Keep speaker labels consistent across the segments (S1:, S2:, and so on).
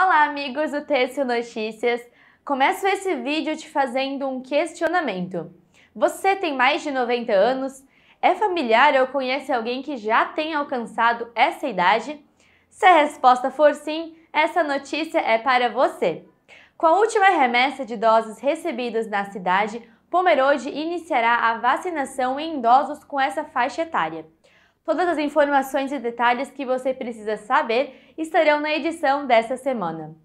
S1: Olá, amigos do Texto Notícias. Começo esse vídeo te fazendo um questionamento. Você tem mais de 90 anos? É familiar ou conhece alguém que já tem alcançado essa idade? Se a resposta for sim, essa notícia é para você. Com a última remessa de doses recebidas na cidade, Pomerode iniciará a vacinação em idosos com essa faixa etária. Todas as informações e detalhes que você precisa saber estarão na edição desta semana.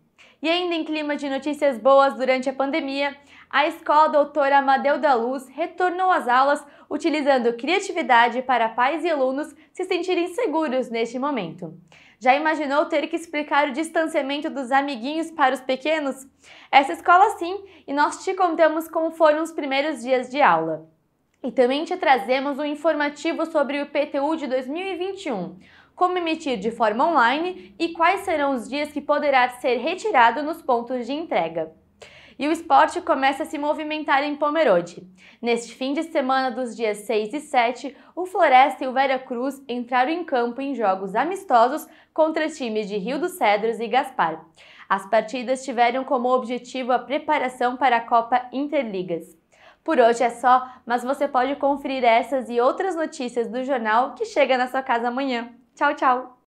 S1: E ainda em clima de notícias boas durante a pandemia, a escola doutora Amadeu da Luz retornou às aulas utilizando criatividade para pais e alunos se sentirem seguros neste momento. Já imaginou ter que explicar o distanciamento dos amiguinhos para os pequenos? Essa escola sim, e nós te contamos como foram os primeiros dias de aula. E também te trazemos um informativo sobre o IPTU de 2021, como emitir de forma online e quais serão os dias que poderá ser retirado nos pontos de entrega. E o esporte começa a se movimentar em Pomerode. Neste fim de semana dos dias 6 e 7, o Floresta e o Vera Cruz entraram em campo em jogos amistosos contra times de Rio dos Cedros e Gaspar. As partidas tiveram como objetivo a preparação para a Copa Interligas. Por hoje é só, mas você pode conferir essas e outras notícias do jornal que chega na sua casa amanhã. Tchau, tchau!